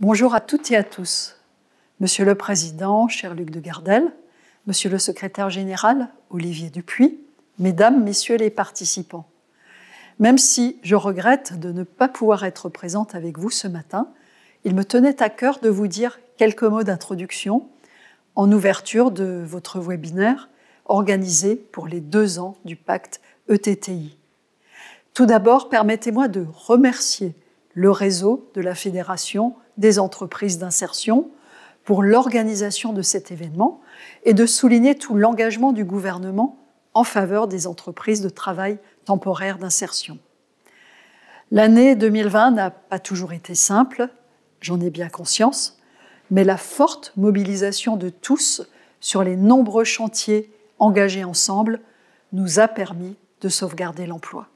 Bonjour à toutes et à tous. Monsieur le Président, cher Luc de Gardel, Monsieur le Secrétaire Général, Olivier Dupuis, Mesdames, Messieurs les participants. Même si je regrette de ne pas pouvoir être présente avec vous ce matin, il me tenait à cœur de vous dire quelques mots d'introduction en ouverture de votre webinaire organisé pour les deux ans du pacte ETTI. Tout d'abord, permettez-moi de remercier le réseau de la Fédération des entreprises d'insertion pour l'organisation de cet événement et de souligner tout l'engagement du gouvernement en faveur des entreprises de travail temporaire d'insertion. L'année 2020 n'a pas toujours été simple, j'en ai bien conscience, mais la forte mobilisation de tous sur les nombreux chantiers engagés ensemble nous a permis de sauvegarder l'emploi.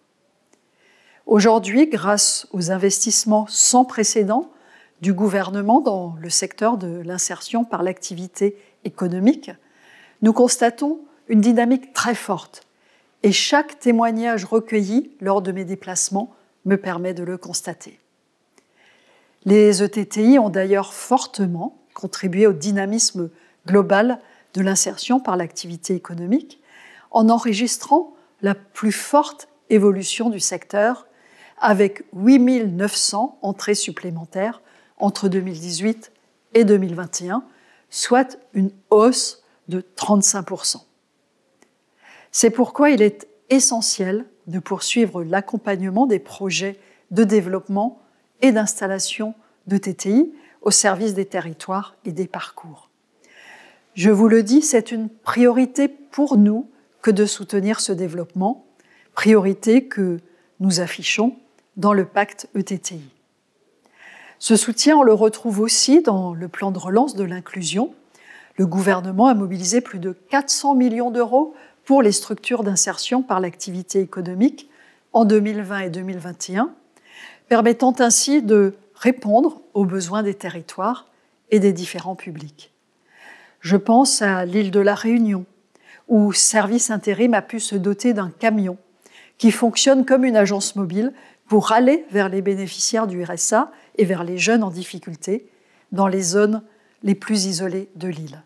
Aujourd'hui, grâce aux investissements sans précédent du gouvernement dans le secteur de l'insertion par l'activité économique, nous constatons une dynamique très forte. Et chaque témoignage recueilli lors de mes déplacements me permet de le constater. Les ETTI ont d'ailleurs fortement contribué au dynamisme global de l'insertion par l'activité économique en enregistrant la plus forte évolution du secteur avec 8 900 entrées supplémentaires entre 2018 et 2021, soit une hausse de 35%. C'est pourquoi il est essentiel de poursuivre l'accompagnement des projets de développement et d'installation de TTI au service des territoires et des parcours. Je vous le dis, c'est une priorité pour nous que de soutenir ce développement, priorité que nous affichons dans le pacte ETTI. Ce soutien, on le retrouve aussi dans le plan de relance de l'inclusion. Le gouvernement a mobilisé plus de 400 millions d'euros pour les structures d'insertion par l'activité économique en 2020 et 2021, permettant ainsi de répondre aux besoins des territoires et des différents publics. Je pense à l'île de la Réunion, où Service Intérim a pu se doter d'un camion qui fonctionne comme une agence mobile pour aller vers les bénéficiaires du RSA et vers les jeunes en difficulté dans les zones les plus isolées de l'île.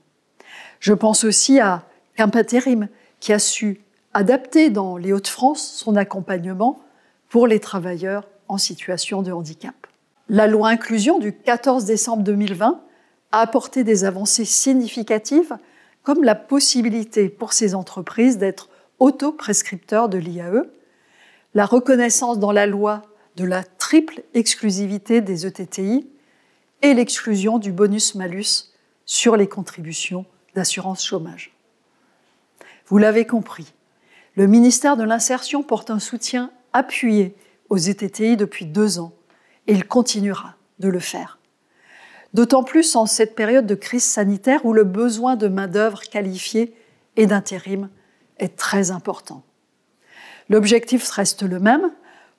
Je pense aussi à Campatérim, qui a su adapter dans les Hauts-de-France son accompagnement pour les travailleurs en situation de handicap. La loi inclusion du 14 décembre 2020 a apporté des avancées significatives, comme la possibilité pour ces entreprises d'être auto-prescripteurs de l'IAE la reconnaissance dans la loi de la triple exclusivité des ETTI et l'exclusion du bonus-malus sur les contributions d'assurance chômage. Vous l'avez compris, le ministère de l'Insertion porte un soutien appuyé aux ETTI depuis deux ans et il continuera de le faire. D'autant plus en cette période de crise sanitaire où le besoin de main-d'œuvre qualifiée et d'intérim est très important. L'objectif reste le même,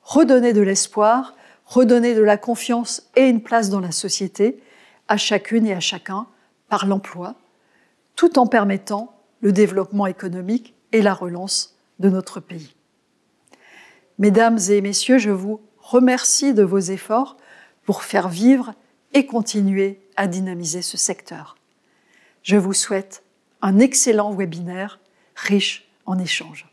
redonner de l'espoir, redonner de la confiance et une place dans la société à chacune et à chacun par l'emploi, tout en permettant le développement économique et la relance de notre pays. Mesdames et messieurs, je vous remercie de vos efforts pour faire vivre et continuer à dynamiser ce secteur. Je vous souhaite un excellent webinaire riche en échanges.